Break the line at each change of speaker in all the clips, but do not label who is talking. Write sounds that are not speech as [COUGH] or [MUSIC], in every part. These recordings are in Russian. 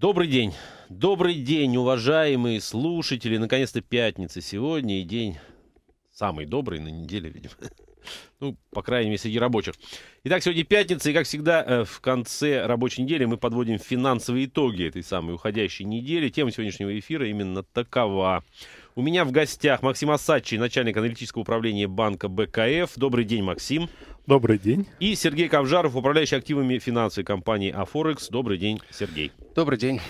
Добрый день. Добрый день, уважаемые слушатели. Наконец-то пятница сегодня и день самый добрый на неделе, видимо. [LAUGHS] Ну, по крайней мере, среди рабочих. Итак, сегодня пятница, и, как всегда, э, в конце рабочей недели мы подводим финансовые итоги этой самой уходящей недели. Тема сегодняшнего эфира именно такова. У меня в гостях Максим Асадчий, начальник аналитического управления банка БКФ. Добрый день, Максим.
Добрый день.
И Сергей Ковжаров, управляющий активами финансовой компании Афорекс. Добрый день, Сергей. Добрый день.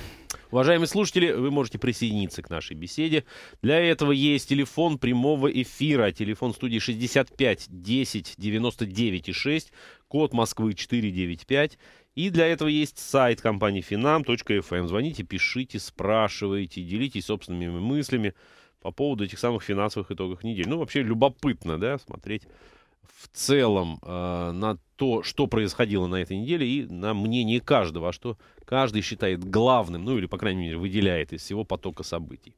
Уважаемые слушатели, вы можете присоединиться к нашей беседе. Для этого есть телефон прямого эфира. Телефон студии 65 10 99 и 6, код Москвы 495. И для этого есть сайт компании finam.fm. Эм». Звоните, пишите, спрашивайте, делитесь собственными мыслями по поводу этих самых финансовых итогов недели. Ну, вообще любопытно, да, смотреть в целом э, на то, что происходило на этой неделе и на мнение каждого, а что каждый считает главным, ну или, по крайней мере, выделяет из всего потока событий.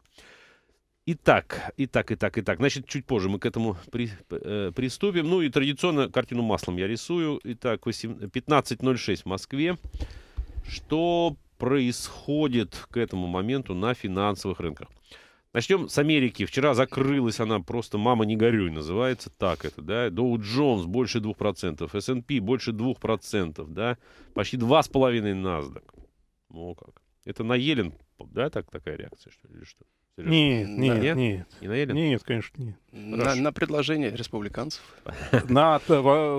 Итак, итак, итак, итак. Значит, чуть позже мы к этому при, э, приступим. Ну и традиционно картину маслом я рисую. Итак, 15.06 в Москве. Что происходит к этому моменту на финансовых рынках? Начнем с Америки. Вчера закрылась она просто «Мама, не горюй» называется. Так это, да. Доу Джонс больше 2%. S&P больше 2%, да. Почти 2,5 NASDAQ. Ну как. Это на Елен, да, так, такая реакция, что ли, или что?
Серьезно? Нет, нет, нет, нет.
Не на Елен? Нет,
конечно, нет. На, на предложение республиканцев. [LAUGHS] Э, на,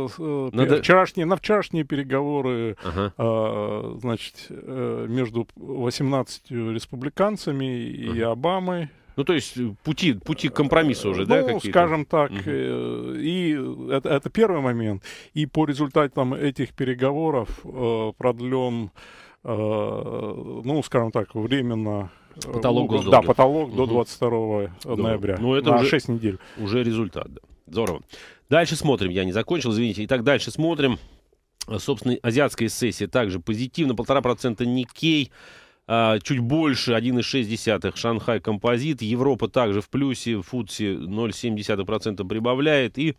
вчерашние, переговоры а, значит, э, между 18 республиканцами и Обамой ну, то есть э, пути, пути компромисса уже, ну, да? Ну, скажем так. Угу. И это, это первый момент. И по результатам этих переговоров э, продлен, ну, скажем так, временно Потолок госдолга. Да, потолок угу. до 22 ноября. Ну, это на уже, 6
недель. Уже результат, да. Здорово. Дальше смотрим. Я не закончил, извините. Итак, дальше смотрим. Собственно, азиатская сессия также позитивно. Полтора процента Никей. А, чуть больше 1,6, Шанхай Композит, Европа также в плюсе, Фудси 0,7% прибавляет, и,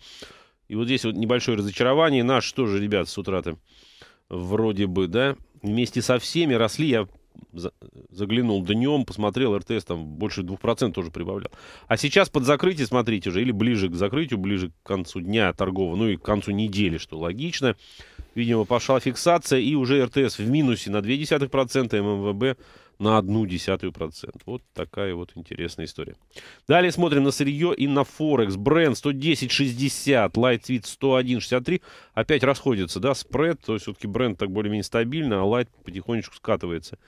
и вот здесь вот небольшое разочарование, наш тоже, ребят, с утра-то вроде бы, да, вместе со всеми росли, я заглянул днем, посмотрел, РТС там больше 2% тоже прибавлял. А сейчас под закрытие, смотрите уже или ближе к закрытию, ближе к концу дня торгового, ну и к концу недели, что логично, видимо, пошла фиксация, и уже РТС в минусе на 0,2%, ММВБ на одну десятую процент. Вот такая вот интересная история. Далее смотрим на сырье и на Форекс. Бренд 110.60, Lightweight 101.63. Опять расходится, да, спред. То есть все-таки бренд так более-менее стабильно, а лайт потихонечку скатывается.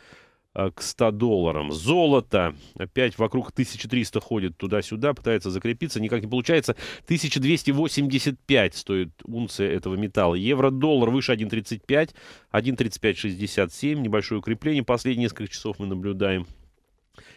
Э, к 100 долларам. Золото опять вокруг 1300 ходит туда-сюда, пытается закрепиться, никак не получается. 1285 стоит унция этого металла. Евро-доллар выше 1.35, 1.3567, небольшое укрепление. Последние несколько часов мы наблюдаем.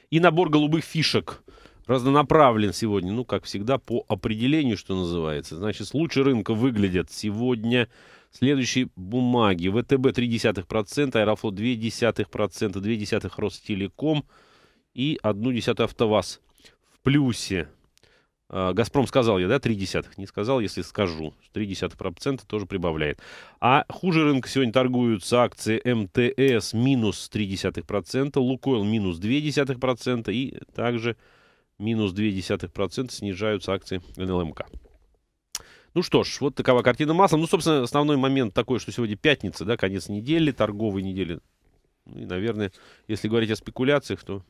И набор голубых фишек разнонаправлен сегодня, ну, как всегда, по определению, что называется. Значит, лучше рынка выглядят сегодня Следующие бумаги. ВТБ 0,3%, Аэрофлот 0,2%, 0,2% Ростелеком и 0,1% АвтоВАЗ. В плюсе. А, Газпром сказал я, да, 0,3%. Не сказал, если скажу. 0,3% тоже прибавляет. А хуже рынка сегодня торгуются акции МТС минус 0,3%, Лукойл минус 0,2% и также минус 0,2% снижаются акции НЛМК. Ну что ж, вот такова картина маслом. Ну, собственно, основной момент такой, что сегодня пятница, да, конец недели, торговой недели. Ну и, наверное, если говорить о спекуляциях, то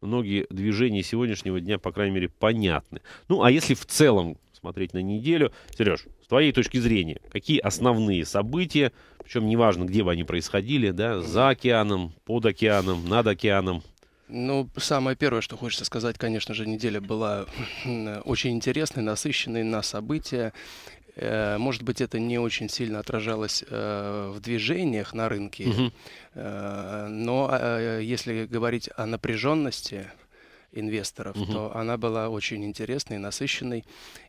многие движения сегодняшнего дня, по крайней мере, понятны. Ну, а если в целом смотреть на неделю, Сереж, с твоей точки зрения, какие основные события, причем неважно, где бы они происходили, да, за океаном, под
океаном, над океаном, ну, самое первое, что хочется сказать, конечно же, неделя была очень интересной, насыщенной на события. Э, может быть, это не очень сильно отражалось э, в движениях на рынке, угу. но а, если говорить о напряженности инвесторов, угу. то она была очень интересной, насыщенной.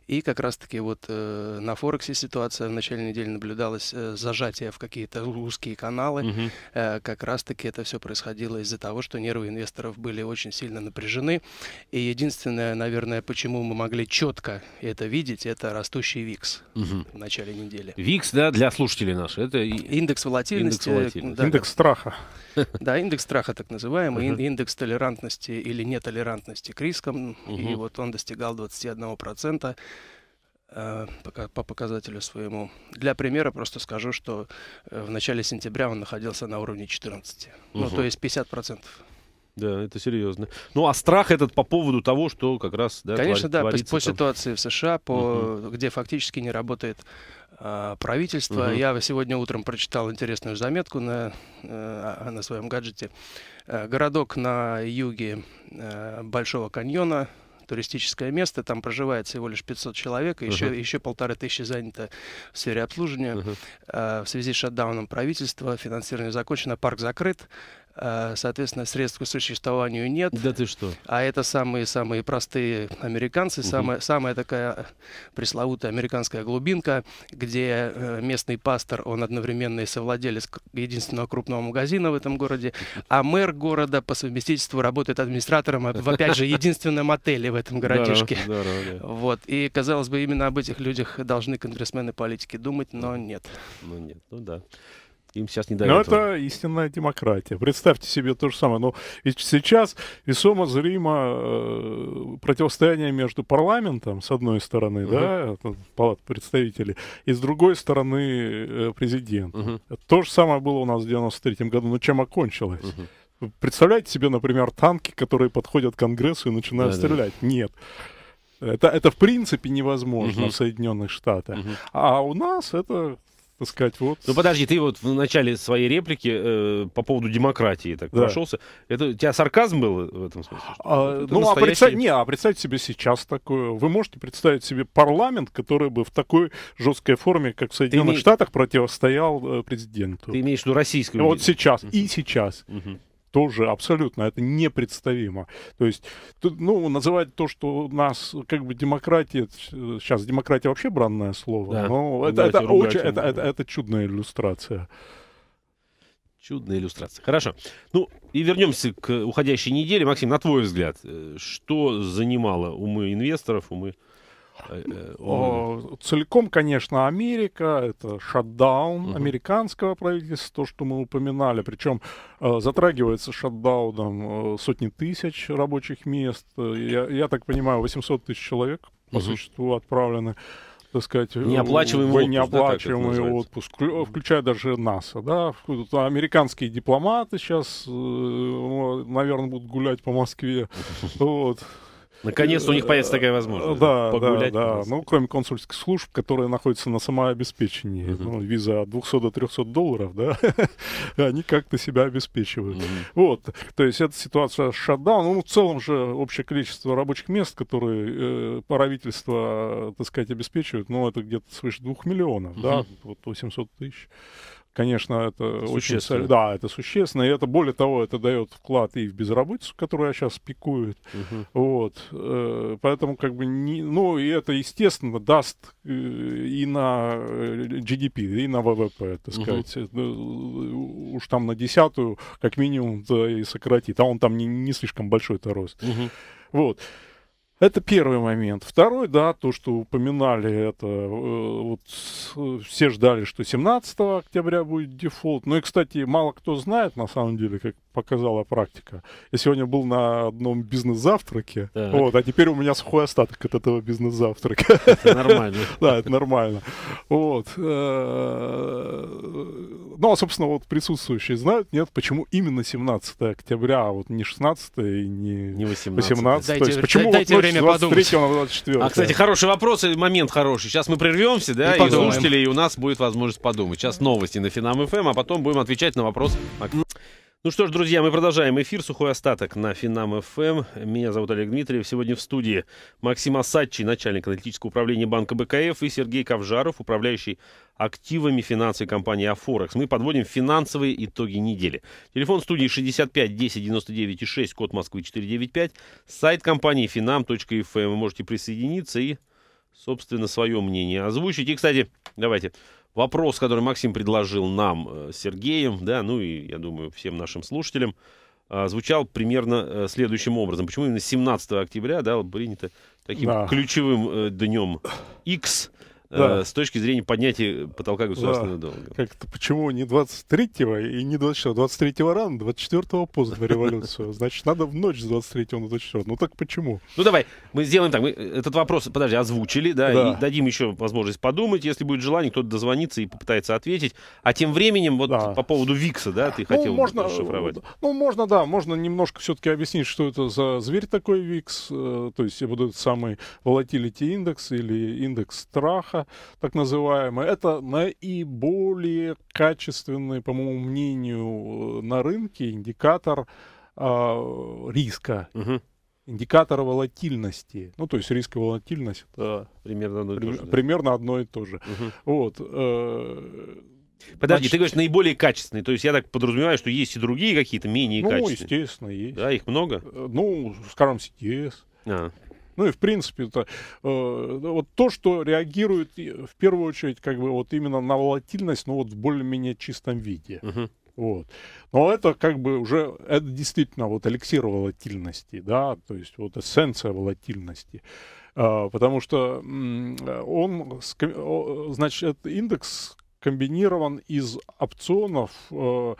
И как раз-таки вот э, на Форексе ситуация в начале недели наблюдалась э, зажатие в какие-то узкие каналы. Угу. Э, как раз-таки это все происходило из-за того, что нервы инвесторов были очень сильно напряжены. И единственное, наверное, почему мы могли четко это видеть, это растущий ВИКС угу. в начале недели. ВИКС,
да, для слушателей наших, это индекс волатильности. Индекс, волатильности. Э, да, индекс страха.
Да, индекс страха так называемый, uh-huh. индекс толерантности или нетолерантности к рискам. Uh-huh. И вот он достигал 21%. Э, по показателю своему. Для примера просто скажу, что э, в начале сентября он находился на уровне 14. Угу. Ну, то есть 50%.
Да, это серьезно. Ну, а страх этот по поводу того, что как раз... Да, Конечно, твор, да, по, по
ситуации в США, по, угу. где фактически не работает а, правительство. Угу. Я сегодня утром прочитал интересную заметку на, э, а, на своем гаджете. городок на юге Большого каньона туристическое место, там проживает всего лишь 500 человек, и uh -huh. еще, еще полторы тысячи занято в сфере обслуживания. Uh -huh. А, в связи с шатдауном правительства финансирование закончено, парк закрыт. Э, соответственно, средств к существованию нет. Да ты что? А это самые-самые простые американцы, угу. самая, самая такая пресловутая американская глубинка, где э, местный пастор, он одновременно и совладелец единственного крупного магазина в этом городе, а мэр города по совместительству работает администратором в, опять же, единственном отеле в этом городишке. Здорово, здорово, да. Вот. И, казалось бы, именно об этих людях должны конгрессмены политики думать, но нет.
Ну
нет, ну да
им сейчас не дают. Но этого. это истинная демократия. Представьте себе то же самое. Но сейчас весомо зримо э, противостояние между парламентом, с одной стороны, uh да, палат представителей, и с другой стороны э, президент. uh То же самое было у нас в 93 году, но чем окончилось? uh Представляете себе, например, танки, которые подходят к Конгрессу и начинают да, стрелять? Да. Нет. Это, это в принципе невозможно угу. Uh в Соединенных Штатах. Угу. А у нас это сказать, вот. Ну подожди,
ты вот в начале своей реплики э, по поводу демократии так да. прошелся. Это у тебя сарказм был в этом смысле?
А, это ну, а настоящий... а, представь, не, а представь себе сейчас такое. Вы можете представить себе парламент, который бы в такой жесткой форме, как в Соединенных ты Штатах, противостоял э, президенту? Ты имеешь в виду российскую? Вот сейчас, uh -huh. и сейчас. Uh -huh тоже абсолютно это непредставимо. То есть, ну, называть то, что у нас как бы демократия, сейчас демократия вообще бранное слово, да. но это, это, очень, это, это, это чудная иллюстрация.
Чудная иллюстрация. Хорошо. Ну, и вернемся к уходящей неделе. Максим, на твой взгляд, э, что занимало умы инвесторов,
умы Э, э, э, О, целиком, конечно, Америка, это шатдаун угу. американского правительства, то, что мы упоминали, причем затрагивается шатдауном сотни тысяч рабочих мест, я, я так понимаю, 800 тысяч человек по угу. существу отправлены так сказать, неоплачиваемый отпуск, неоплачиваемый да, отпуск включая даже НАСА, да, американские дипломаты сейчас, наверное, будут гулять по Москве, [LAUGHS] вот, Наконец у них появится такая возможность. Да, погулять, да, да. Ну, кроме консульских служб, которые находятся на самообеспечении, uh-huh. ну, виза от 200 до 300 долларов, да, [LAUGHS] они как-то себя обеспечивают. Uh-huh. Вот, то есть эта ситуация шатдаун. Ну, в целом же общее количество рабочих мест, которые э, правительство, так сказать, обеспечивает, ну, это где-то свыше 2 миллионов, uh-huh. да, вот 800 тысяч. Конечно, это очень... Соль... Да, это существенно. И это, более того, это дает вклад и в безработицу, которая сейчас пикует. Угу. Вот. Э, поэтому, как бы, не... ну, и это, естественно, даст э, и на э, GDP, и на ВВП, так сказать. Угу. Уж там на десятую, как минимум, да, и сократит. А он там не, не слишком большой-то рост. Угу. Вот. Это первый момент. Второй, да, то, что упоминали, это э, вот э, все ждали, что 17 октября будет дефолт. Ну и, кстати, мало кто знает, на самом деле, как показала практика. Я сегодня был на одном бизнес-завтраке, вот, а теперь у меня сухой остаток от этого бизнес-завтрака. Это нормально. [LAUGHS] Да, это нормально. Вот. Э, ну, а, собственно, вот присутствующие знают, нет, почему именно 17 октября, а вот не 16 и не, не 18. Дайте, почему дайте вот время 23 А, кстати,
хороший вопрос и момент хороший. Сейчас мы прервемся, да, и, и слушатели, и у нас будет возможность подумать. Сейчас новости на Финам ФМ, эм, а потом будем отвечать на вопрос. Ну что ж, друзья, мы продолжаем эфир. Сухой остаток на Финам ФМ. Меня зовут Олег Дмитриев. Сегодня в студии Максим Асадчий, начальник аналитического управления Банка БКФ, и Сергей Ковжаров, управляющий активами финансовой компании Афорекс. Мы подводим финансовые итоги недели. Телефон студии 65 10 99 6, код Москвы 495. Сайт компании finam.fm. Эм. Вы можете присоединиться и, собственно, свое мнение озвучить. И, кстати, давайте вопрос, который Максим предложил нам, э, Сергеем, да, ну и, я думаю, всем нашим слушателям, а, звучал примерно э, следующим образом. Почему именно 17 октября да, принято таким да. ключевым э, днем X? Э, да. э, с точки зрения поднятия потолка государственного да. долга.
Как это, почему не 23-го и не 24-го? 23-го рано, 24-го поздно на революцию. [LAUGHS] Значит, надо в ночь с 23 на 24 Ну так почему?
Ну давай, мы сделаем так. Мы этот вопрос, подожди, озвучили, да, да. и дадим еще возможность подумать. Если будет желание, кто-то дозвонится и попытается ответить. А тем временем, вот да. по поводу ВИКСа, да, ты ну, хотел можно, расшифровать. Э,
ну, можно, да, можно немножко все-таки объяснить, что это за зверь такой ВИКС. Э, то есть, вот этот самый volatility индекс или индекс страха так называемая, это наиболее качественный, по моему мнению, э, на рынке индикатор э, риска. Угу. Индикатор волатильности. Ну, то есть риск и волатильность это примерно одно и при, то же. Да? одно и то же. Угу. Вот. Э, Подожди, Значит... ты говоришь
наиболее качественные. То есть я так подразумеваю, что есть и другие какие-то менее ну, качественные. Ну,
естественно, есть. Да, их много? Э, ну, скажем, CTS. А. Ну и в принципе это э, вот то, что реагирует в первую очередь как бы вот именно на волатильность, но вот в более-менее чистом виде. Вот. Но это как бы уже, это действительно вот эликсир волатильности, да, то есть вот эссенция волатильности. А, потому что он, значит, индекс комбинирован из опционов, э,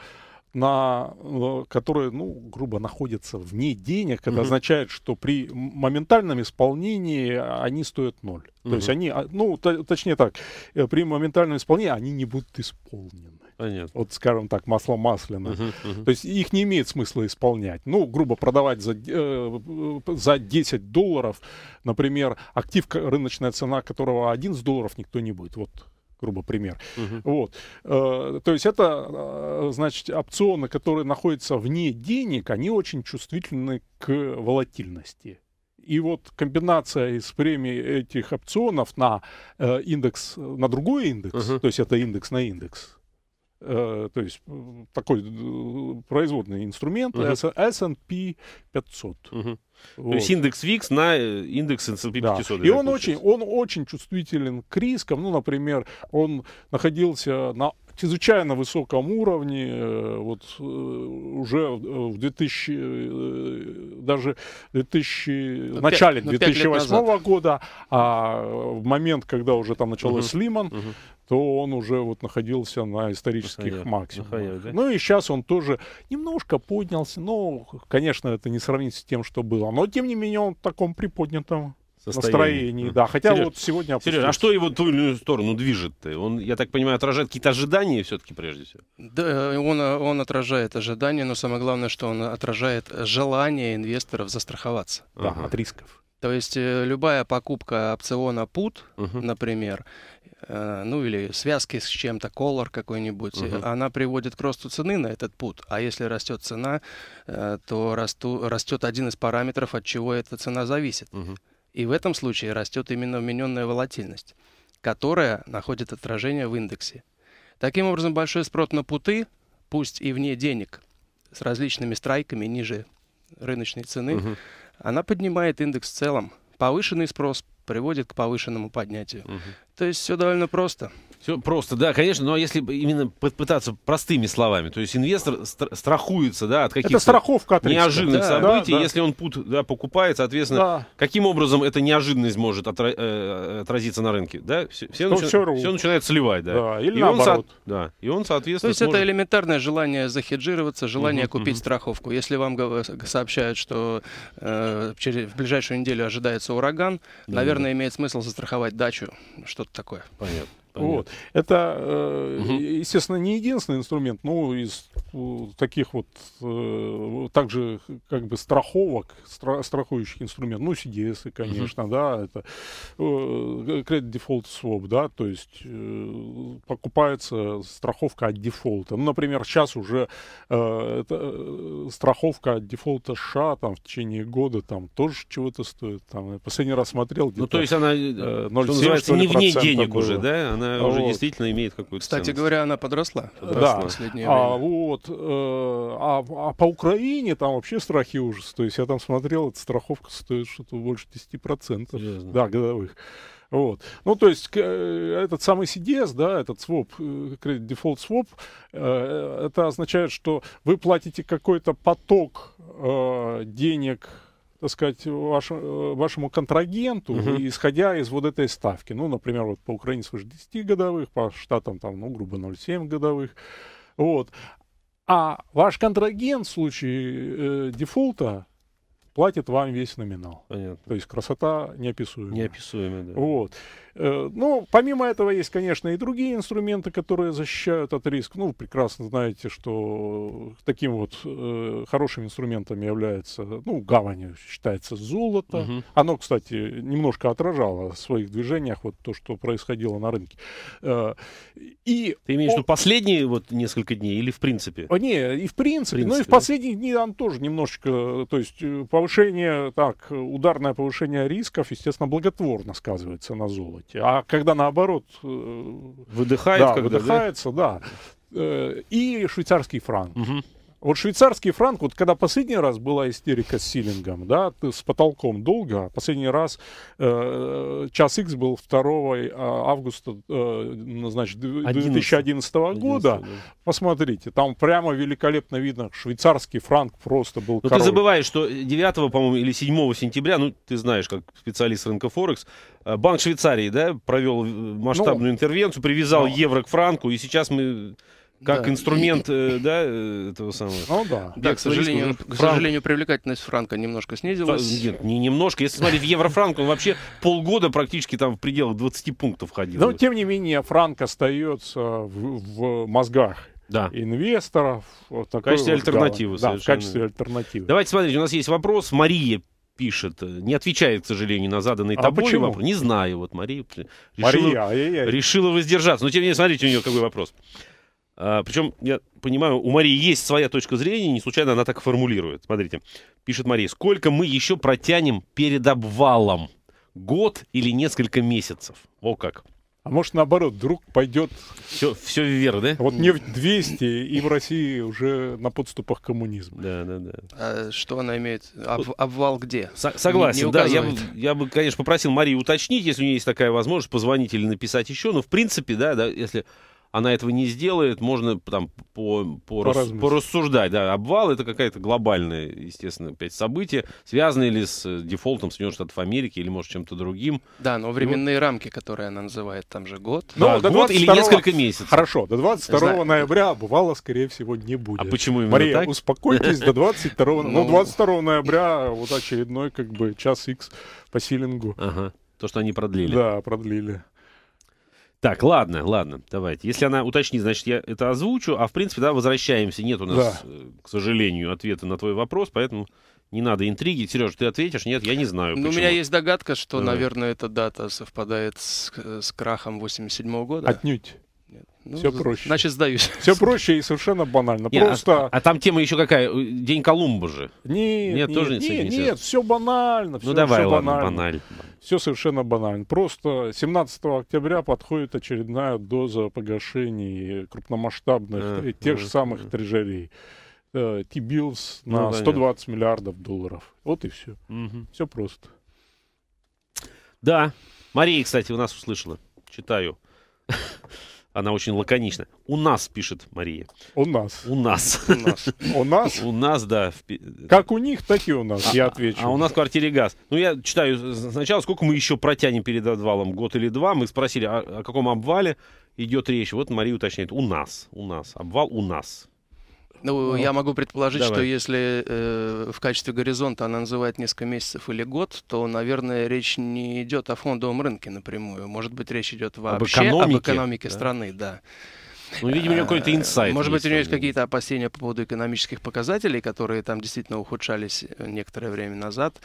на, э, которые, ну, грубо находятся вне денег, это угу. означает, что при моментальном исполнении они стоят ноль. Угу. То есть они, а, ну, точнее так, э, при моментальном исполнении они не будут исполнены. Понятно. Вот, скажем так, масло масляное, Uh-huh, uh-huh. То есть их не имеет смысла исполнять. Ну, грубо продавать за, э, за 10 долларов, например, актив, рыночная цена которого 11 долларов никто не будет. Вот грубо пример. Угу. Вот. Э, то есть это, э, значит, опционы, которые находятся вне денег, они очень чувствительны к волатильности. И вот комбинация из премий этих опционов на э, индекс, на другой индекс, uh-huh. то есть это индекс на индекс, то есть такой производный инструмент uh-huh. S&P 500. Uh-huh. Вот. То есть
индекс VIX на э, индекс S&P 500.
Да. И он очень, он очень чувствителен к рискам. Ну, например, он находился на чрезвычайно высоком уровне, э, вот э, уже в 2000, даже 2000, ну, в начале 2008 ну, года, а в момент, когда уже там началось угу. Лиман, угу. то он уже вот находился на исторических Махаев, максимумах. Махаев, да? Ну и сейчас он тоже немножко поднялся, но, конечно, это не сравнится с тем, что было но тем не менее он в таком приподнятом состоянии.
настроении, да. Хотя Сереж, вот сегодня... Опустился. Сереж, а что его ту иную сторону движет-то? Он, я так понимаю, отражает какие-то ожидания все-таки прежде всего?
Да, он, он отражает ожидания, но самое главное, что он отражает желание инвесторов застраховаться. Да, ага. от рисков. То есть э, любая покупка опциона PUT, угу. например, Э, ну или связки с чем-то, колор какой-нибудь, угу. она приводит к росту цены на этот пут. А если растет цена, э, то расту, растет один из параметров, от чего эта цена зависит. Угу. И в этом случае растет именно вмененная волатильность, которая находит отражение в индексе. Таким образом, большой спрос на путы, пусть и вне денег, с различными страйками ниже рыночной цены, угу. она поднимает индекс в целом. Повышенный спрос приводит к повышенному поднятию. Угу. То есть все довольно просто. Все просто, да, конечно, но
если именно пытаться простыми словами, то есть инвестор страхуется, да, от каких-то страховка отлично. неожиданных да, событий, да, да. если он пут да, покупает, соответственно, да. каким образом эта неожиданность может отра- э, отразиться на рынке, да? Все, все, начи- все начинает сливать, да. да или и наоборот. Он, да,
и он, соответственно, То есть сможет... это элементарное желание захеджироваться, желание угу, купить угу. страховку. Если вам сообщают, что э, через, в ближайшую неделю ожидается ураган, да, наверное, имеет смысл застраховать дачу, что-то такое. Понятно.
Вот. Это, угу. естественно, не единственный инструмент, но из э, таких вот, э, также как бы страховок, стра страхующих инструментов, ну, CDS, конечно, угу. да, это кредит дефолт своп, да, то есть покупается страховка от дефолта. Ну, например, сейчас уже это, страховка от дефолта США там в течение года там тоже чего-то стоит. Там, я последний раз смотрел, где-то, ну, то есть она, э, 0, что 7, называется, что ли, не вне денег уже, да? Она она вот. уже действительно
имеет какую-то Кстати ценность.
говоря,
она подросла. подросла. Да. Последнее а,
вот, э, а, а по Украине там вообще страхи и ужас. То есть я там смотрел, эта страховка стоит что-то больше 10%. процентов. Да, годовых. Вот. Ну, то есть, э, этот самый CDS, да, этот своп, э, кредит дефолт своп, э, это означает, что вы платите какой-то поток э, денег так сказать, ваш, э, вашему контрагенту, Uh-huh. исходя из вот этой ставки. Ну, например, вот по Украине свыше 10 годовых, по штатам там, ну, грубо 0,7 годовых. Вот. А ваш контрагент в случае э, дефолта платит вам весь номинал. Понятно. То есть красота неописуемая. Неописуемая, да. Вот. Э, ну, помимо этого есть, конечно, и другие инструменты, которые защищают от риска. Ну, прекрасно знаете, что таким вот э, хорошим инструментом является, ну, гавань считается золото. Угу. Оно, кстати, немножко отражало в своих движениях вот то, что происходило на рынке. Э, и Ты имеешь в он... виду последние вот несколько дней или в принципе? О, не, и в принципе, ну и в последние да? дни он тоже немножечко, то есть э, повышение, так, ударное повышение рисков, естественно, благотворно сказывается на золоте делаете. А когда наоборот... Э, Выдыхает, да, когда, выдыхается, да. да. Э, и швейцарский франк. Угу. Вот швейцарский франк, вот когда последний раз была истерика с силингом, да, с потолком долго, а последний раз э, час X был 2 э, августа, э, ну, значит, 2011 года. 11, да. Посмотрите, там прямо великолепно видно, швейцарский франк просто был Но ну, король. ты
забываешь, что 9, по-моему, или 7 сентября, ну, ты знаешь, как специалист рынка Форекс, э, Банк Швейцарии, да, провел э, масштабную ну, интервенцию, привязал ну, евро к франку, и сейчас мы
как да. инструмент,
э, да, э, этого самого. Ну да. Да, к сожалению, к сожалению,
привлекательность франка немножко снизилась. Нет, не немножко. Если смотреть в еврофранк, он вообще
полгода практически там в пределах 20 пунктов ходил.
Но, тем не менее, франк остается в, в мозгах да. инвесторов. Вот в качестве вот альтернативы. Да, в качестве альтернативы.
Давайте смотрите, у нас есть вопрос. Мария пишет, э, не отвечает, к сожалению, на заданный а тобой почему? вопрос. Не знаю, вот Мария, Мария решила, Мария решила воздержаться. Но тем не менее, смотрите, у нее какой вопрос. А, причем, я понимаю, у Марии есть своя точка зрения, не случайно она так формулирует. Смотрите, пишет Мария, сколько мы еще протянем перед обвалом? Год или несколько месяцев? О как.
А может, наоборот, вдруг пойдет... Все, все
вверх,
да? Вот нефть
200, и в России уже на подступах коммунизм. Да, да, да.
А что она имеет? Об, обвал где? С согласен, не, не да. Я, бы, я бы, конечно, попросил Марии
уточнить, если у нее есть такая возможность, позвонить или написать еще. Но, в принципе, да, да если она этого не сделает, можно там по, по, рас, порассуждать. Да, обвал это какая-то глобальное, естественно, опять событие, связанное ли с э, дефолтом Соединенных Штатов Америки или, может, чем-то другим.
Да, но ну временные ну, рамки, которые она называет, там же год. Ну, да, год или несколько месяцев. Хорошо, до 22 Знаю.
ноября обвала, скорее всего, не будет. А почему именно Мария, так? успокойтесь, до 22 Ну, 22 ну. ноября вот очередной, как бы, час X по силингу. Ага.
То, что они продлили. Да, продлили. Так, ладно, ладно, давайте. Если она уточнит, значит, я это озвучу. А в принципе, да, возвращаемся. Нет у нас, да. Э, к сожалению, ответа на твой вопрос, поэтому не надо интриги. Сереж, ты ответишь? Нет, я не знаю. Ну, у меня есть
догадка, что, Давай. наверное, эта дата совпадает с, э, с крахом 87 года. Отнюдь. Нет. Ну, Все проще. Значит, сдаюсь. [LAUGHS] Все
проще и совершенно банально. Не, а- Просто... а, а там тема еще какая? Э, день Колумба же.
Нет, нет, тоже нет, не нет, нет, все банально. Все, ну давай, все ладно, банально. баналь. Все совершенно банально. Просто 17 октября подходит очередная доза погашений крупномасштабных yeah, э, э, э, тех yeah, же самых yeah. трежерей. T-билс ну на 120 да, миллиардов долларов. Вот и все. Угу. Все просто. Да.
Мария, кстати, у нас услышала. Читаю. Она очень лаконична. У нас, пишет Мария. У нас. У нас. У нас. У нас? У нас, да.
Как у них, так и у нас, а, я
отвечу. А у нас в квартире газ. Ну, я читаю сначала, сколько мы еще протянем перед отвалом, год или два. Мы спросили, а, о каком обвале идет речь. Вот Мария уточняет. У нас. У нас. Обвал у нас.
Ну, ну я могу предположить, давай. что если э, в качестве горизонта она называет несколько месяцев или год, то, наверное, речь не идет о фондовом рынке напрямую. Может быть, речь идет вообще об экономике, об экономике да? страны, да. Ну, видимо, у него какой-то э, инсайт. Может быть, у нее есть какие-то опасения по поводу экономических показателей, которые там действительно ухудшались э, некоторое время назад.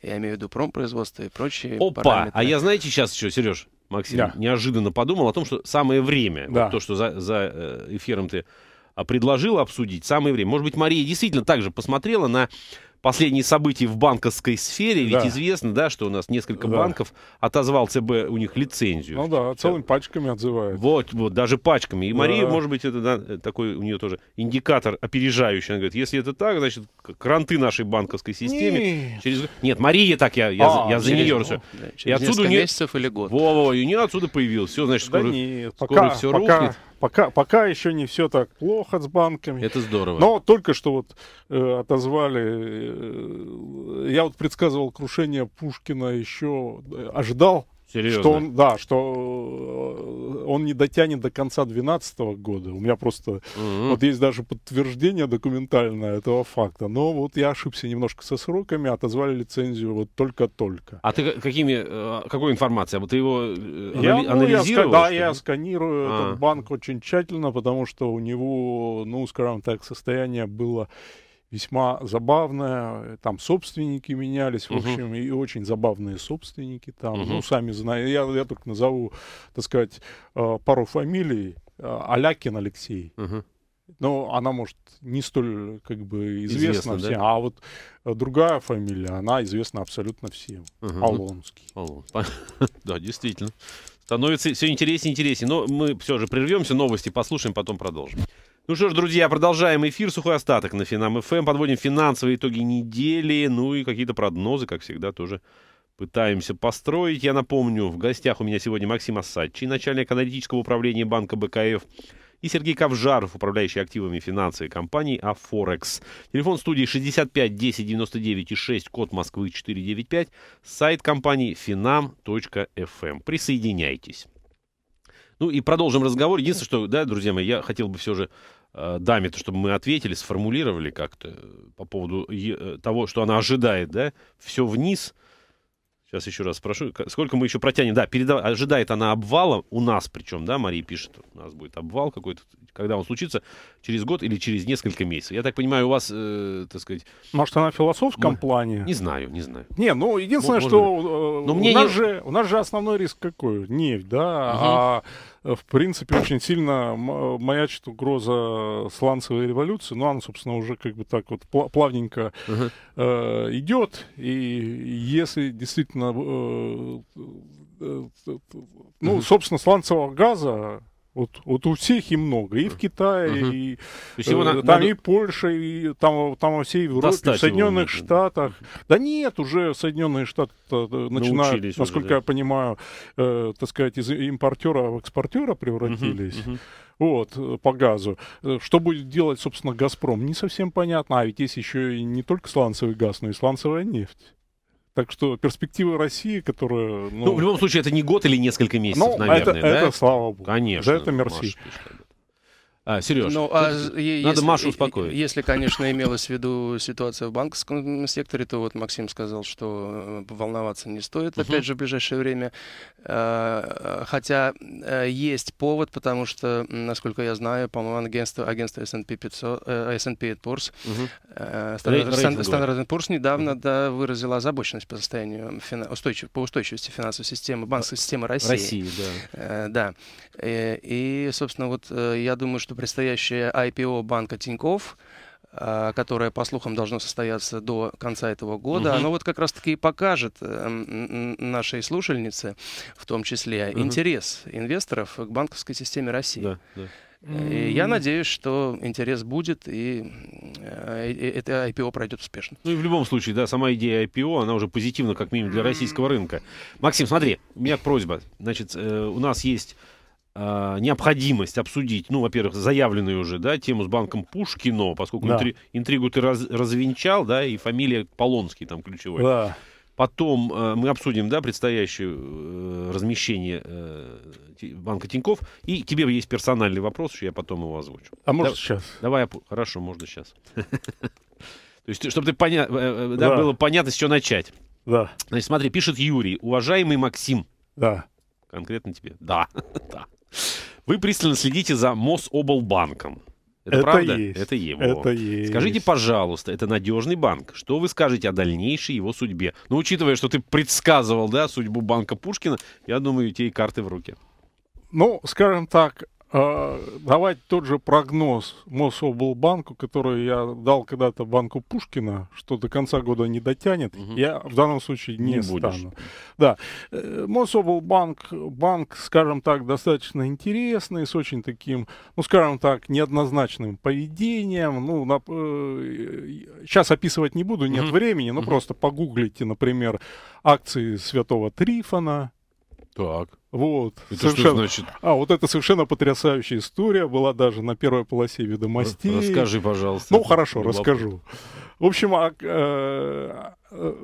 Я имею в виду промпроизводство и прочие Опа! Параметры. А я,
знаете, сейчас еще, Сереж, Максим, да. неожиданно подумал о том, что самое время, да. вот то, что за, за э, эфиром ты а предложила обсудить. Самое время. Может быть, Мария действительно также посмотрела на последние события в банковской сфере. Да. Ведь известно, да, что у нас несколько да. банков отозвал ЦБ у них лицензию. Ну да, целыми да. пачками отзывают. Вот, вот, даже пачками. И да. Мария, может быть, это да, такой у нее тоже индикатор опережающий. Она говорит, если это так, значит, кранты нашей банковской системе. Нет, через... Нет Мария так, я, я, а, я за через... нее все. Через и отсюда несколько у нее... месяцев или год. Во-во, и у нее отсюда появилось. Все, значит, скоро, да нет, скоро пока, все пока... рухнет.
Пока, пока еще не все так плохо с банками. Это здорово. Но только что вот э, отозвали, э, я вот предсказывал крушение Пушкина еще, э, ожидал Серьезно? Что он, да, что э, он не дотянет до конца 2012 года. У меня просто... Угу. Вот есть даже подтверждение документальное этого факта. Но вот я ошибся немножко со сроками, отозвали лицензию вот только-только.
А ты какими... Э, какой информацией? А вот ты его э, я, анализировал? Ну, я, да, ли? я
сканирую а. этот банк очень тщательно, потому что у него, ну, скажем так, состояние было весьма забавная. Э, там собственники менялись, в общем, и очень забавные собственники там. Угу. Ну, сами знаю, я, я только назову, так сказать, э, пару фамилий. Э, Алякин Алексей. Угу. Но она, может, не столь как бы известна, известна всем, да? а вот другая фамилия, она известна абсолютно всем. Угу. Алонский.
Алон. Да, действительно. Становится все интереснее и интереснее. Но мы все же прервемся, новости послушаем, потом продолжим. Ну что ж, друзья, продолжаем эфир. Сухой остаток на Финам ФМ. Подводим финансовые итоги недели. Ну и какие-то прогнозы, как всегда, тоже пытаемся построить. Я напомню, в гостях у меня сегодня Максим Ассадчий, начальник аналитического управления банка БКФ и Сергей Ковжаров, управляющий активами финансовой компании Афорекс. Телефон студии 65 10 99 и 6, код Москвы 495, сайт компании finam.fm. Эм. Присоединяйтесь. Ну и продолжим разговор. Единственное, что, да, друзья мои, я хотел бы все же Э, даме, то чтобы мы ответили, сформулировали как-то э, по поводу э, того, что она ожидает, да, все вниз. Сейчас еще раз спрошу, сколько мы еще протянем? Да, передав... ожидает она обвала у нас, причем, да, Мария пишет, у нас будет обвал какой-то, когда он случится через год или через несколько месяцев. Я так понимаю, у вас, э, так сказать...
Может, она в философском мы... плане? Не знаю, не знаю. Не, ну, единственное, Может, что э, Но у, нас не... же, у нас же основной риск какой? Нефть, да? Угу. А, э, в принципе, очень сильно э, маячит угроза сланцевой революции. Но ну, она, собственно, уже как бы так вот плавненько угу. э, идет. И если действительно... Э, э ну, собственно, сланцевого газа вот, вот у всех и много. И в Китае, угу. Uh -huh. и э, его там и Польша, и там, там во всей Европе, Достать в Соединенных Штатах. Да нет, уже Соединенные Штаты э, начинают, уже, насколько да. я понимаю, э, так сказать, из импортера в экспортера превратились. Угу, угу. Вот, э, по газу. Э, что будет делать, собственно, Газпром, не совсем понятно. А ведь есть еще и не только сланцевый газ, но и сланцевая нефть. Так что перспективы России, которая... Ну, ну в любом
случае, это не год или несколько месяцев, ну, наверное, это, да? это слава богу. Конечно. За это мерси. Маша, а, Сереж, ну, а надо если, Машу успокоить.
Если, конечно, имелась в виду ситуация в банковском секторе, то вот Максим сказал, что э, волноваться не стоит, опять же, в ближайшее время. А, хотя э, есть повод, потому что, насколько я знаю, по-моему, агентство, агентство S&P 500, э, S&P Poor's, Standard Poor's недавно да, выразило озабоченность по состоянию, устойчив, по устойчивости финансовой системы, банковской а, системы России. России, да. Да. И, собственно, вот я думаю, что предстоящее IPO банка Тиньков, а, которое, по слухам, должно состояться до конца этого года, угу. оно вот как раз-таки и покажет эм, нашей слушальнице, в том числе, угу. интерес инвесторов к банковской системе России. Да, да. И я надеюсь, что интерес будет, и э, это IPO пройдет успешно.
Ну и в любом случае, да, сама идея IPO, она уже позитивна, как минимум, для российского рынка. Максим, смотри, у меня просьба. Значит, э, у нас есть а, необходимость обсудить, ну, во-первых, заявленную уже, да, тему с банком Пушкино, поскольку да. интри- интригу ты раз- развенчал, да, и фамилия Полонский там ключевой. Да. Потом э, мы обсудим, да, предстоящее э, размещение э, банка Тиньков. И тебе есть персональный вопрос, что я потом его озвучу. А может да, сейчас? Давай, оп- хорошо, можно сейчас. [LAUGHS] То есть, чтобы ты поня... Э, э, э, да, да. было понятно, с чего начать. Да. Значит, смотри, пишет Юрий. Уважаемый Максим. Да. Конкретно тебе. Да. [LAUGHS] да. Вы пристально следите за Мособлбанком. Это, это правда? Есть. Это его. Это есть. Скажите, пожалуйста, это надежный банк. Что вы скажете о дальнейшей его судьбе? Ну, учитывая, что ты предсказывал, да, судьбу банка Пушкина, я думаю, те и карты в руке.
Ну, скажем так, а, давайте тот же прогноз Мособлбанку, который я дал когда-то банку Пушкина, что до конца года не дотянет, угу. я в данном случае не, не стану. Да. Э, Мособлбанк, банк, скажем так, достаточно интересный, с очень таким, ну, скажем так, неоднозначным поведением. Ну, на, сейчас э, описывать не буду, нет угу. времени, но угу. просто погуглите, например, акции Святого Трифона, так. Вот. Это совершенно... что значит? А, вот это совершенно потрясающая история. Была даже на первой полосе ведомостей. Расскажи, пожалуйста. Ну, хорошо, любопытно. расскажу. В общем, а, э, э,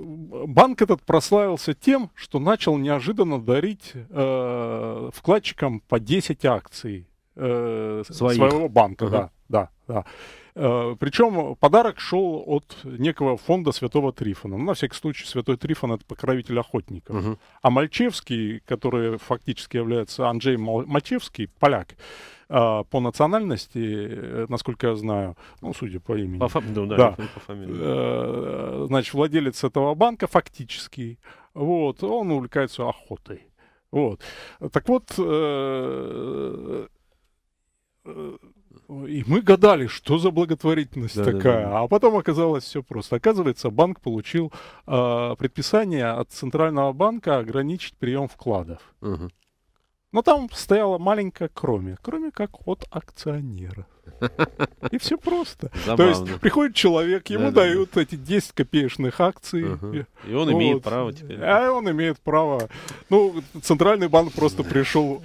банк этот прославился тем, что начал неожиданно дарить э, вкладчикам по 10 акций э, своего банка. Ага. Да, да, да. Э, Причем подарок шел от некого фонда Святого Трифона. Ну, на всякий случай, Святой Трифон — это покровитель охотников. Угу. А Мальчевский, который фактически является Анджей Мальчевский, поляк, э, по национальности, э, насколько я знаю, ну, судя по имени. По фам... Ну да, да. По фамилии. Значит, владелец этого банка фактически, вот, он увлекается охотой. Вот. Так вот, и мы гадали, что за благотворительность да, такая. Да, да. А потом оказалось все просто. Оказывается, банк получил э, предписание от Центрального банка ограничить прием вкладов. Угу. Но там стояла маленькая кроме. Кроме как от акционеров. И все просто. Забавно. То есть приходит человек, ему да, дают да. эти 10 копеечных акций. Угу. И он вот. имеет право теперь. А он имеет право. Ну, Центральный банк просто пришел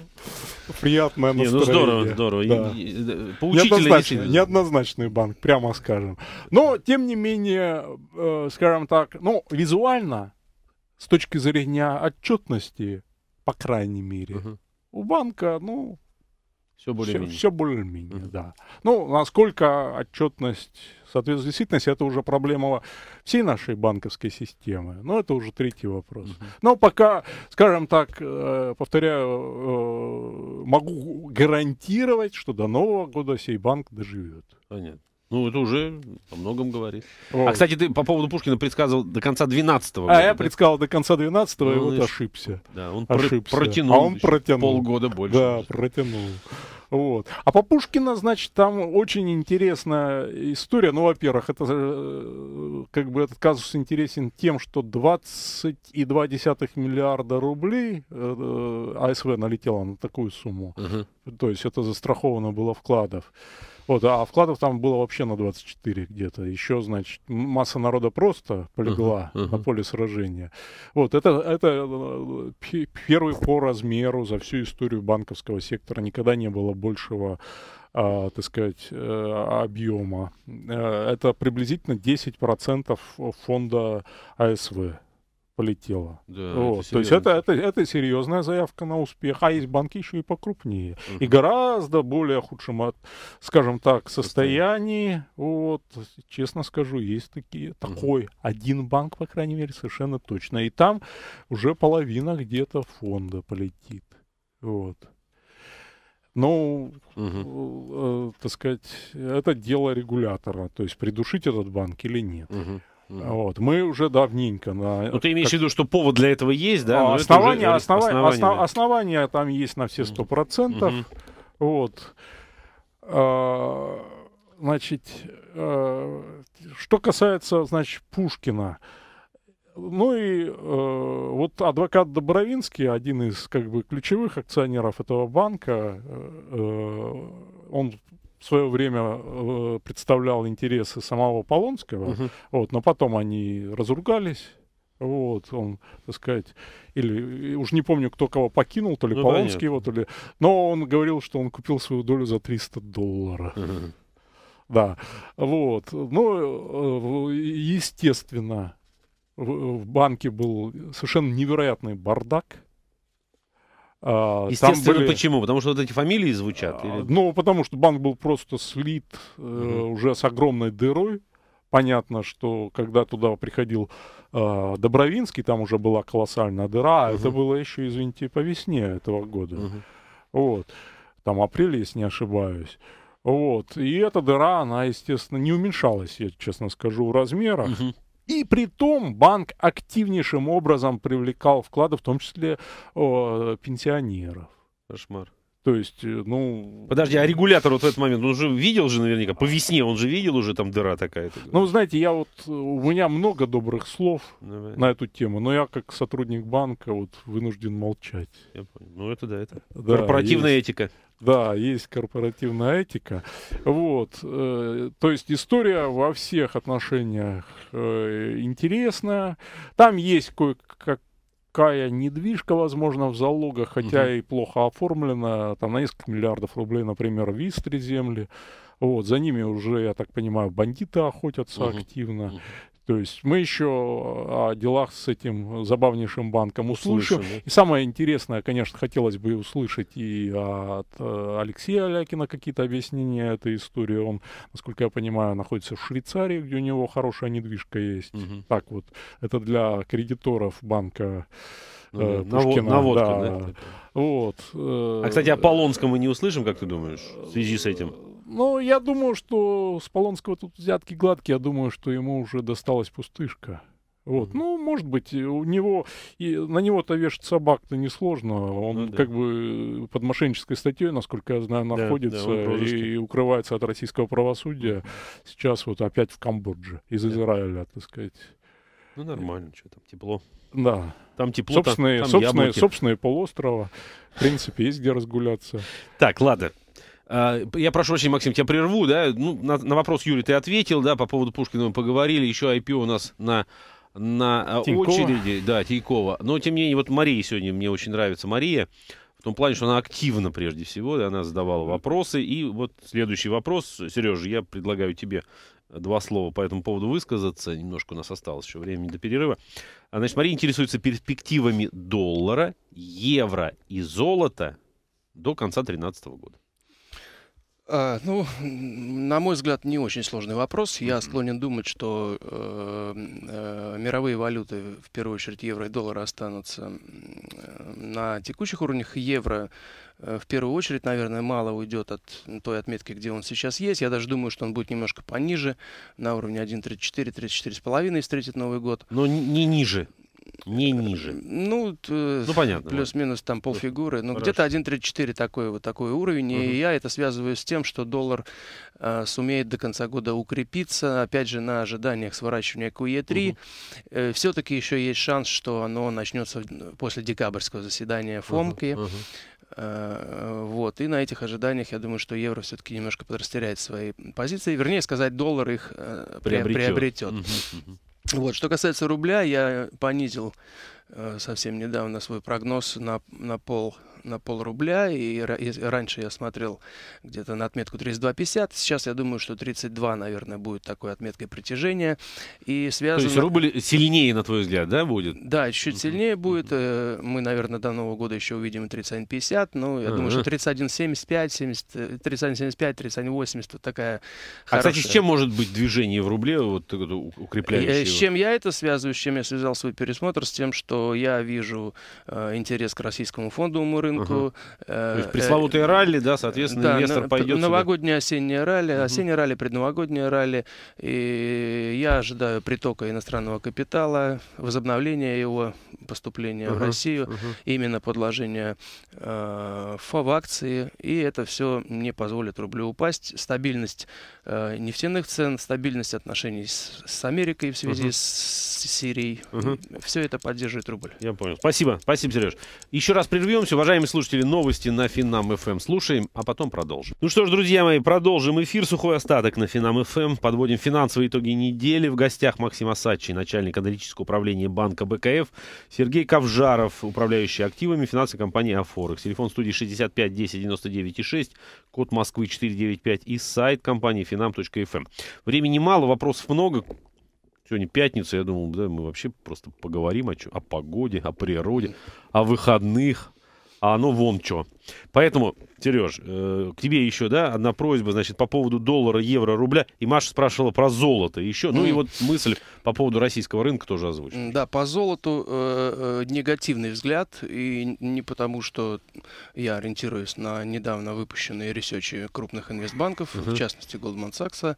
приятное настроение. Не, ну здорово, здорово. Да. И,
и, э, неоднозначный,
неоднозначный банк, прямо скажем. Но, тем не менее, э, скажем так, ну, визуально, с точки зрения отчетности, по крайней мере, угу. у банка, ну, все более-менее. Все, все более-менее, mm-hmm. да. Ну, насколько отчетность соответствует действительности, это уже проблема всей нашей банковской системы. Но ну, это уже третий вопрос. Mm-hmm. Но пока, скажем так, э, повторяю, э, могу гарантировать, что до Нового года сей банк доживет. Понятно. Ну, это уже о многом говорит. О. А, кстати, ты по поводу
Пушкина предсказывал до конца 12-го. А я да? предсказал до конца
12-го, и ну, вот ошибся. Да, он ошибся. протянул. А он протянул. Полгода больше. Да, уже. протянул. Вот. А по Пушкина, значит, там очень интересная история. Ну, во-первых, это э, как бы этот казус интересен тем, что 20,2 миллиарда рублей э, э, АСВ налетело на такую сумму. Uh-huh. То есть это застраховано было вкладов. Вот, а вкладов там было вообще на 24 где-то. Еще, значит, масса народа просто полегла uh-huh, uh-huh. на поле сражения. Вот, это, это э, первый по размеру за всю историю банковского сектора. Никогда не было большего а, так сказать, э, объема. Э, это приблизительно 10% фонда АСВ полетело. Да, вот. это То есть это, это, это серьезная заявка на успех. А есть банки еще и покрупнее. Угу. И гораздо более худшем, скажем так, состоянии. Вот, честно скажу, есть такие, такой один банк, по крайней мере, совершенно точно. И там уже половина где-то фонда полетит. Вот. Ну, угу. э, так сказать, это дело регулятора. То есть придушить этот банк или нет. Угу. Вот. Мы уже давненько на... Ну, ты имеешь как... в виду, что повод для этого есть, да? А, Но ну, основания, это уже... основания, основ... да. основания там есть на все сто процентов. Mm-hmm. Вот. А, значит, а, что касается, значит, Пушкина. Ну и э, вот адвокат Добровинский, один из как бы ключевых акционеров этого банка, э, э он в свое время э, представлял интересы самого Полонского, Uh-huh. вот, но потом они разругались. Вот, он, так сказать, или уж не помню, кто кого покинул, то ли ну, Полонский да, его, то ли... Но он говорил, что он купил свою долю за 300 долларов. Uh-huh. Да, вот. Ну, э, естественно, в, в банке был совершенно невероятный бардак. А, естественно, там были... почему? Потому что вот эти фамилии звучат? А, или... Ну, потому что банк был просто слит э, mm-hmm. уже с огромной дырой. Понятно, что когда туда приходил э, Добровинский, там уже была колоссальная дыра. Mm-hmm. Это было еще, извините, по весне этого года. Mm-hmm. Вот. Там апрель, если не ошибаюсь. Вот. И эта дыра, она, естественно, не уменьшалась, я честно скажу, в размерах. Mm-hmm. И при том банк активнейшим образом привлекал вклады, в том числе о, пенсионеров. Кошмар. То есть, э, ну... Подожди, а э, регулятор вот в этот момент,
он же видел же наверняка, по весне он же видел уже там дыра такая. -то.
Ну, знаете, я вот, э, у меня много добрых слов Давай. на эту тему, но я как сотрудник банка вот вынужден молчать.
Я понял. Ну, это да, это да, корпоративная есть,
этика. Да, есть корпоративная этика. Вот, э, то есть история во всех отношениях э, интересная. Там есть кое-как такая недвижка, возможно, в залогах, хотя угу. и плохо оформлена, там на несколько миллиардов рублей, например, в Истре земли. Вот, за ними уже, я так понимаю, бандиты охотятся угу. активно. Угу. То есть мы еще а, о делах с этим э, забавнейшим банком услышим. Слышу, И самое интересное, конечно, хотелось бы услышать и от э, Алексея Алякина какие-то объяснения этой истории. Он, насколько я понимаю, находится в Швейцарии, где у него хорошая недвижка есть. Угу. Так вот, это для кредиторов банка ну, э, Пушкина. Наводка, да. да? Вот. Э, а, кстати, о
Полонском мы не услышим, как ты думаешь, в связи с этим?
Ну, я думаю, что с Полонского тут взятки гладкие. Я думаю, что ему уже досталась пустышка. Вот. Ну, может быть, у него и на него-то вешать собак-то несложно. Он ну, да. как бы под мошеннической статьей, насколько я знаю, находится да, да, и, и укрывается от российского правосудия. Сейчас вот опять в Камбодже из да. Израиля, так сказать.
Ну, нормально, что там тепло. Да. Там тепло, собственные, там, там собственные,
собственные полуострова. В принципе, есть где разгуляться.
Так, ладно. А, я прошу очень, Максим, тебя прерву, да? Ну, на, на вопрос Юрий ты ответил, да, по поводу Пушкина мы поговорили, еще IPO у нас на на а, очереди, да, Тинькова. Но, тем не менее, вот Мария сегодня, мне очень нравится Мария, в том плане, что она активна прежде всего, да, она задавала вопросы. И вот следующий вопрос, Сережа, я предлагаю тебе два слова по этому поводу высказаться. Немножко у нас осталось еще времени до перерыва. Значит, Мария интересуется перспективами доллара, евро и золота до конца 2013 года.
А, ну, на мой взгляд, не очень сложный вопрос. Я склонен думать, что э, э, мировые валюты, в первую очередь евро и доллар, останутся э, на текущих уровнях. Евро э, в первую очередь, наверное, мало уйдет от той отметки, где он сейчас есть. Я даже думаю, что он будет немножко пониже, на уровне 1.34-34,5 встретит Новый год. Но не ниже. Не ниже. Ну, э, ну понятно. Плюс-минус там полфигуры. Ну, где-то 1.34 такой вот такой уровень. Угу. И я это связываю с тем, что доллар э, сумеет до конца года укрепиться. Опять же, на ожиданиях сворачивания QE3. Угу. Э, все-таки еще есть шанс, что оно начнется после декабрьского заседания ФОМКИ. Угу. Вот. И на этих ожиданиях, я думаю, что евро все-таки немножко подрастеряет свои позиции. Вернее сказать, доллар их э, приобретет. приобретет. Вот. Что касается рубля, я понизил э, совсем недавно свой прогноз на, на пол на пол рубля, и, раньше я смотрел где-то на отметку 32.50, сейчас я думаю, что 32, наверное, будет такой отметкой притяжения, и связано... То есть рубль
сильнее, на твой взгляд, да, будет?
Да, чуть uh сильнее будет, э, мы, наверное, до Нового года еще увидим 31.50, но я uh думаю, что 31.75, 31.75, 31.80, вот такая А, хорошая... кстати, с чем может
быть движение в рубле, вот укрепляющее? Э, с чем
я это связываю, с чем я связал свой пересмотр? С тем, что я вижу э, интерес к российскому фондовому рынку, рынку. Угу. Э, То есть э, пресловутые ралли, да, соответственно, да, инвестор на, пойдет Новогоднее сюда. осеннее ралли, угу. осеннее ралли, предновогоднее ралли. И я ожидаю притока иностранного капитала, возобновления его поступления uh-huh, в Россию, uh-huh. именно подложение э, ФАВ акции, и это все не позволит рублю упасть. Стабильность э, нефтяных цен, стабильность отношений с, с Америкой в связи uh-huh. с, с Сирией, uh-huh. все это поддерживает рубль. Я понял. Спасибо, спасибо, Сереж. Еще раз
прервемся, уважаемые слушатели, новости на Финам ФМ эм слушаем, а потом продолжим. Ну что ж, друзья мои, продолжим эфир. Сухой остаток на Финам ФМ. Эм. Подводим финансовые итоги недели. В гостях Максим Асадчий, начальник аналитического управления банка БКФ. Сергей Ковжаров, управляющий активами финансовой компании «Афорекс». Телефон студии 65 10 99 6, код Москвы 495 и сайт компании finam.fm. Эм. Времени мало, вопросов много. Сегодня пятница, я думал, да, мы вообще просто поговорим о, чё, о погоде, о природе, о выходных, а оно вон что. Поэтому Сереж, э, к тебе еще, да, одна просьба, значит, по поводу доллара, евро, рубля. И Маша спрашивала про золото еще. Ну mm. и вот мысль по поводу российского рынка тоже озвучила.
Да, по золоту э, э негативный взгляд. И не потому, что я ориентируюсь на недавно выпущенные ресечи крупных инвестбанков, uh-huh. в частности, Goldman Sachs.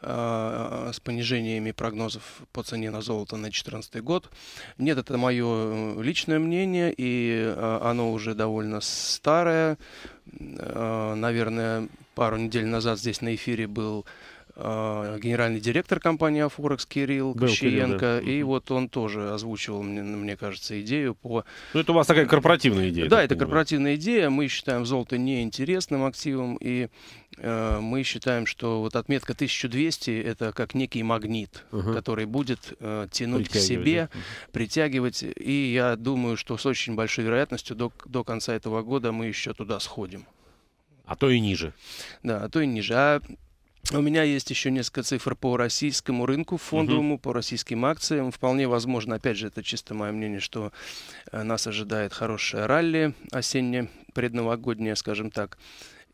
Э, э, с понижениями прогнозов по цене на золото на 2014 год. Нет, это мое э, личное мнение, и оно уже довольно старое. Наверное, пару недель назад здесь на эфире был Э, генеральный директор компании Афорекс Кирилл Был Кирилл, да. И вот он тоже озвучивал, мне, ну, мне кажется, идею по... Ну, это у вас такая корпоративная идея. Да, это корпоративная идея. Мы считаем золото неинтересным активом, и э, мы считаем, что вот отметка 1200 — это как некий магнит, угу. который будет э, тянуть к себе, да. притягивать. И я думаю, что с очень большой вероятностью до, до конца этого года мы еще туда сходим. А то и ниже. Да, а то и ниже. А у меня есть еще несколько цифр по российскому рынку фондовому, угу. по российским акциям. Вполне возможно, опять же, это чисто мое мнение, что э, нас ожидает хорошее ралли осеннее, предновогоднее, скажем так.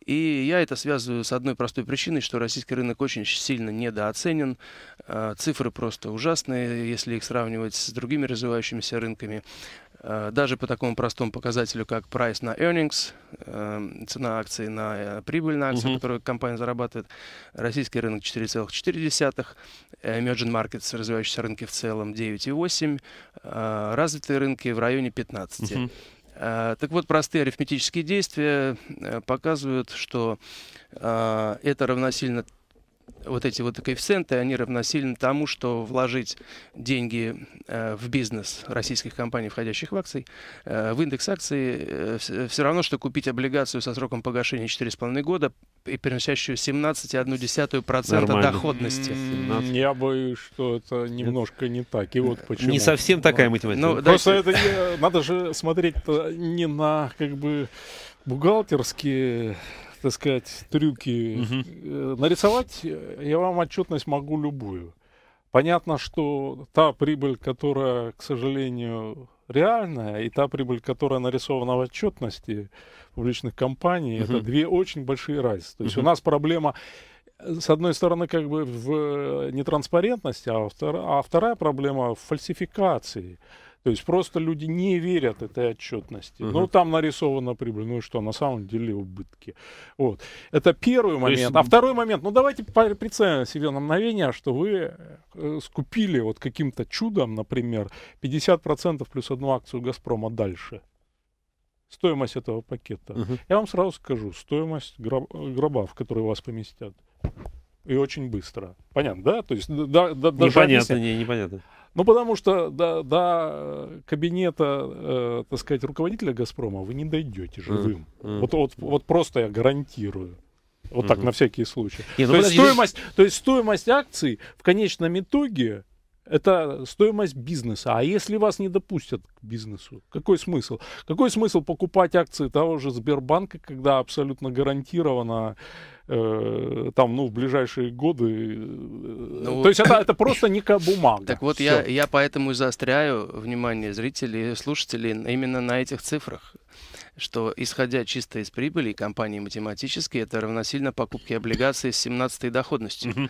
И я это связываю с одной простой причиной, что российский рынок очень сильно недооценен. Э, цифры просто ужасные, если их сравнивать с другими развивающимися рынками. Э, даже по такому простому показателю, как price на earnings, эм, цена акции на э, прибыль на акцию, uh-huh. которую компания зарабатывает, российский рынок 4,4, emerging markets, развивающиеся рынки в целом 9,8, э, развитые рынки в районе 15. Uh-huh. Так вот, простые арифметические действия показывают, что это равносильно вот эти вот коэффициенты, они равносильны тому, что вложить деньги э, в бизнес российских компаний, входящих в акции, э, в индекс акций, э, все равно, что купить облигацию со сроком погашения 4,5 года и приносящую 17,1% доходности. Я боюсь, что это немножко не так. И вот почему. Не совсем такая математика. Ну, Просто это
надо же смотреть не на как бы бухгалтерские так сказать, трюки угу. нарисовать, я вам отчетность могу любую. Понятно, что та прибыль, которая, к сожалению, реальная, и та прибыль, которая нарисована в отчетности публичных компаний, угу. это две очень большие разницы. То есть угу. у нас проблема э, с одной стороны, как бы в э, нетранспарентности, а, втор... а вторая проблема в фальсификации. То есть просто люди не верят этой отчетности. Угу. Ну, там нарисована прибыль. Ну и что, на самом деле убытки. Вот. Это первый момент. есть... А второй момент. Ну, давайте представим себе на мгновение, что вы э, скупили вот каким-то чудом, например, 50% плюс одну акцию «Газпрома» дальше стоимость этого пакета. Угу. Я вам сразу скажу, стоимость гроб, э, гроба, в который вас поместят и очень быстро. Понятно, да? То есть, да, да, даже непонятно, не, непонятно. Ну, потому что до, до э, кабинета, э, так сказать, руководителя «Газпрома» вы не дойдете живым. Mm. Mm. Вот, вот, вот просто я гарантирую. Вот mm-hmm. так, на всякий случай. Не, ну, то, подожди, есть стоимость, то есть стоимость акций в конечном итоге это стоимость бизнеса. А если вас не допустят к бизнесу, какой смысл? Какой смысл покупать акции того же Сбербанка, когда абсолютно гарантированно э, там, ну, в ближайшие годы. Э, ну, То есть это, [LAUGHS] это просто некая бумага. Так вот, я, я
поэтому и заостряю внимание зрителей и слушателей именно на этих цифрах что, исходя чисто из прибыли компании математически, это равносильно покупке облигаций с 17-й доходностью. Угу.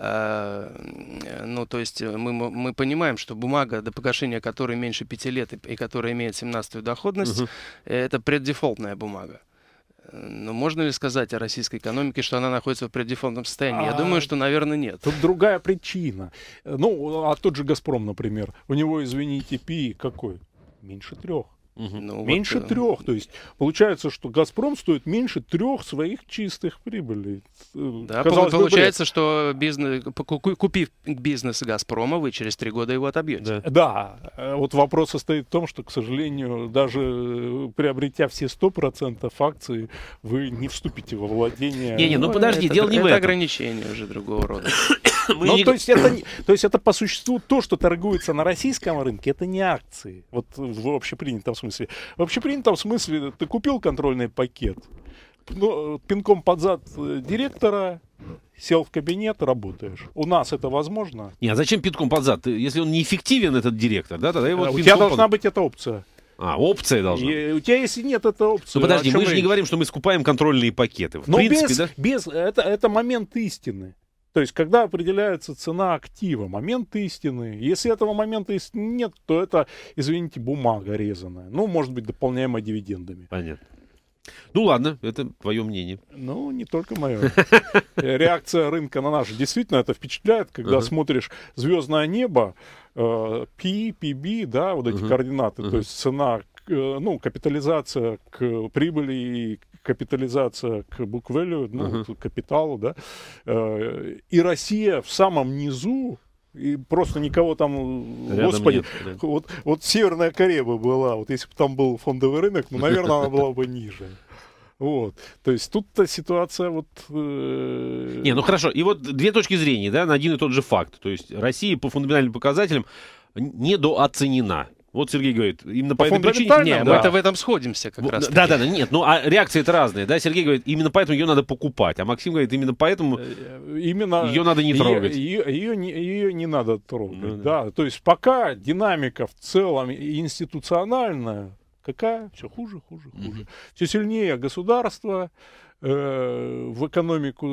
Э, ну, то есть э, мы, мы понимаем, что бумага, до погашения которой меньше 5 лет и, и которая имеет 17-ю доходность, угу. это преддефолтная бумага. Но ну, можно ли сказать о российской экономике, что она находится в преддефолтном состоянии? Я а, думаю, что, наверное, нет.
Тут другая причина. Э, ну, а тот же «Газпром», например, у него, извините, пи какой? Меньше трех.
Ну, меньше вот, э,
трех. То есть получается, что Газпром стоит меньше трех своих чистых прибылей. Э, да, Казалось получается,
бы, что бизнес, купив бизнес Газпрома, вы через три года его отобьете. Да.
да, э, вот вопрос состоит в том, что, к сожалению, даже приобретя все 100% акций, вы не вступите во владение. Не-не, ну, ну подожди, дело не это в этом. Это ограничение
уже другого рода. [LAUGHS] Ну, не... то, есть это,
то есть это по существу то, что торгуется на российском рынке, это не акции. Вот в общепринятом смысле. В общепринятом смысле ты купил контрольный пакет, ну, пинком под зад э, директора, сел в кабинет, работаешь. У нас это возможно?
Не, а зачем пинком под зад? Если он неэффективен, этот директор, да, тогда его а, У тебя должна под...
быть эта опция.
А, опция должна.
И, у тебя, если нет, это опция. Ну, подожди, а мы же не
говорим, что мы скупаем контрольные пакеты.
В Но ну, принципе, без, да? без это, это момент истины. То есть, когда определяется цена актива, момент истины. Если этого момента нет, то это, извините, бумага резаная. Ну, может быть, дополняемая дивидендами. Понятно. Ну ладно, это твое мнение. Ну, не только мое. [LAUGHS] Реакция рынка на наши Действительно, это впечатляет, когда uh-huh. смотришь звездное небо, э, P, PB, да, вот эти uh-huh. координаты, uh-huh. то есть цена э, ну, капитализация к прибыли и капитализация к буквелю ну, uh-huh. к капиталу, да, э, и Россия в самом низу, и просто никого там, э, Рядом господи, нет, да. вот, вот Северная Корея бы была, вот если бы там был фондовый рынок, ну, наверное, она была бы ниже. Вот. То есть тут-то ситуация вот... Э...
Не,
ну хорошо. И вот две точки зрения, да, на один и тот же факт. То есть Россия по фундаментальным показателям недооценена. Вот Сергей говорит, именно по, по этой причине... Нет, да. мы это в
этом сходимся как ну, раз. Да, да,
да, нет, ну а реакции это разные, да, Сергей говорит, именно поэтому ее надо покупать, а Максим говорит, именно поэтому
э, именно ее надо не трогать. Ее, ее, ее, ее не надо трогать, ну, да. да, то есть пока динамика в целом институциональная, Какая? Все хуже, хуже, хуже. Угу. Все сильнее государство э, в экономику,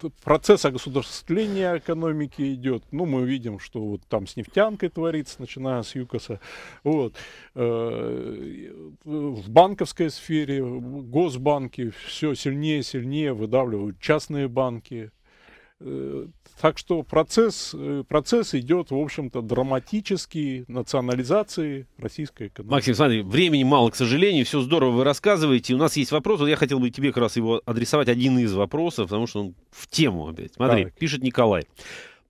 э, процесс огосударствления экономики идет. Ну, мы видим, что вот там с нефтянкой творится, начиная с ЮКОСа. Вот. Э, в банковской сфере, госбанки все сильнее и сильнее выдавливают частные банки. Э, так что процесс, э, процесс идет, в общем-то, драматический национализации российской экономики. Максим
смотри, времени мало, к сожалению. Все здорово вы рассказываете. У нас есть вопрос. Вот Я хотел бы тебе как раз его адресовать. Один из вопросов, потому что он в тему опять. Смотри, так. пишет Николай.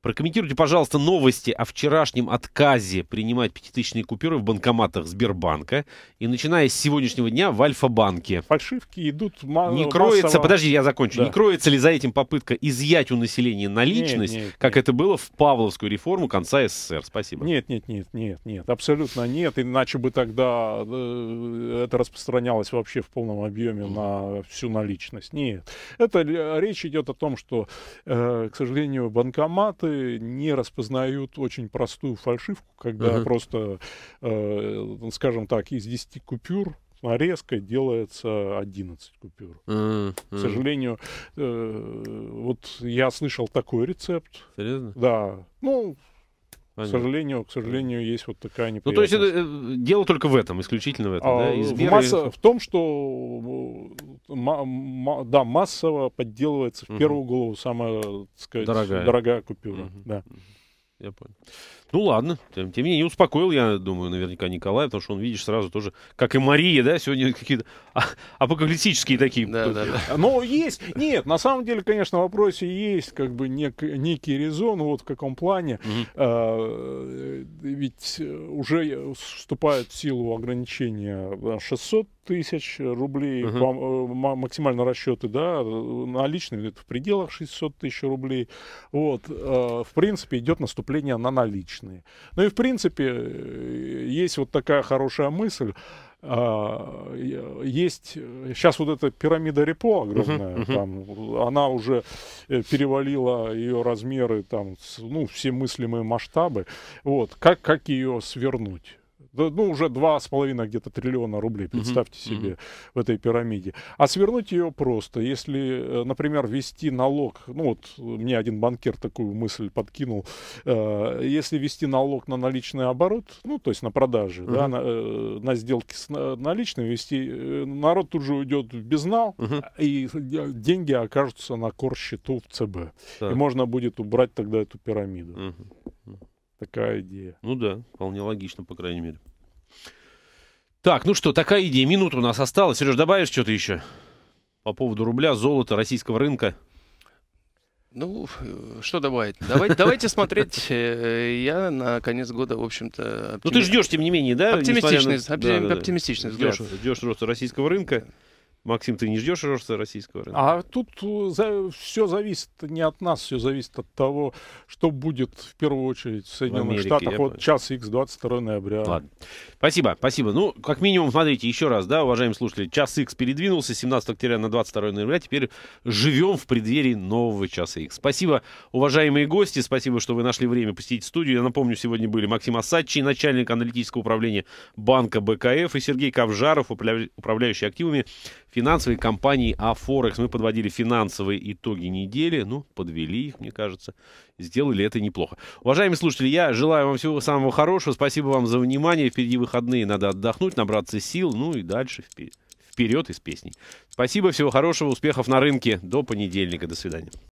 Прокомментируйте, пожалуйста, новости о вчерашнем отказе принимать пятитысячные купюры в банкоматах Сбербанка. И начиная с сегодняшнего дня в Альфа-банке. Фальшивки
идут мало. Не кроется, массово... подожди, я закончу. Да. Не кроется
ли за этим попытка изъять у населения наличность, нет, нет, как нет. это было в Павловскую реформу конца СССР? Спасибо. Нет, нет,
нет, нет, нет, абсолютно нет. Иначе бы тогда э, это распространялось вообще в полном объеме на всю наличность. Нет. Это речь идет о том, что, э, к сожалению, банкоматы аппараты не распознают очень простую фальшивку, когда uh-huh. просто, э, скажем так, из 10 купюр нарезка делается 11 купюр. Mm-hmm. К сожалению, э, вот я слышал такой рецепт. Серьезно? Да. Ну, Понятно. К сожалению, к сожалению, есть вот такая неприятность. Ну, то есть
это, э, дело только в этом, исключительно в этом, а, да? Из
масса, в том, что э, да, массово подделывается в угу. первую голову самая, так сказать, дорогая, дорогая купюра. Угу. Да. Я понял.
Ну ладно, тем, тем не менее, успокоил, я думаю, наверняка Николая, потому что он, видишь, сразу тоже, как и Мария, да, сегодня какие-то а, апокалиптические такие. Да, да, да.
Но есть, нет, на самом деле, конечно, в вопросе есть как бы нек, некий резон, вот в каком плане, угу. а, ведь уже вступают в силу ограничения 600 а, тысяч рублей, uh по, э, максимально расчеты, да, наличные это в пределах 600 тысяч рублей. Вот, э, в принципе, идет наступление на наличные личные. Ну и, в принципе, э, есть вот такая хорошая мысль. А, есть сейчас э, вот эта пирамида репо огромная, uh-huh, uh-huh. Там, она уже э, перевалила ее размеры, там, ну, все мыслимые масштабы. Вот, как, как ее свернуть? ну, уже 2,5 где-то триллиона рублей, представьте угу, себе, угу. в этой пирамиде. А свернуть ее просто. Если, э, например, ввести налог, ну вот мне один банкир такую мысль подкинул, э, если ввести налог на наличный оборот, ну, то есть на продажи, угу. да, на, э, на сделки с э, наличным ввести, э, народ тут же уйдет в безнал, угу. и деньги окажутся на кор-счету в ЦБ. Так. И можно будет убрать тогда эту пирамиду. Угу. Такая
идея. Ну да, вполне логично, по крайней мере.
Так, ну что, такая
идея. Минута у нас осталась. Сереж, добавишь что-то еще? По поводу рубля, золота, российского рынка.
Ну, э, что добавить? Давайте, давайте смотреть. Э, я на конец года, в общем-то... Оптими... Ну, ты ждешь, тем не менее, да? Оптимистичный, на... оптим... да, да, да. оптимистичный взгляд. Ждешь,
ждешь роста российского рынка. Максим, ты не ждешь роста российского рынка?
А тут э, за,
все зависит не от нас, все зависит от того, что будет в первую очередь в Соединенных в Америке, Штатах. Вот час X 22 ноября. Ладно.
Спасибо, спасибо. Ну, как минимум, смотрите, еще раз, да, уважаемые слушатели, час X передвинулся 17 октября на 22 ноября. Теперь живем в преддверии нового часа X. Спасибо, уважаемые гости, спасибо, что вы нашли время посетить студию. Я напомню, сегодня были Максим Асадчий, начальник аналитического управления банка БКФ, и Сергей Ковжаров, управляющий активами финансовой компании Афорекс. Мы подводили финансовые итоги недели. Ну, подвели их, мне кажется. Сделали это неплохо. Уважаемые слушатели, я желаю вам всего самого хорошего. Спасибо вам за внимание. Впереди выходные. Надо отдохнуть, набраться сил. Ну и дальше вперед, вперед из песней. Спасибо, всего хорошего, успехов на рынке. До понедельника. До свидания.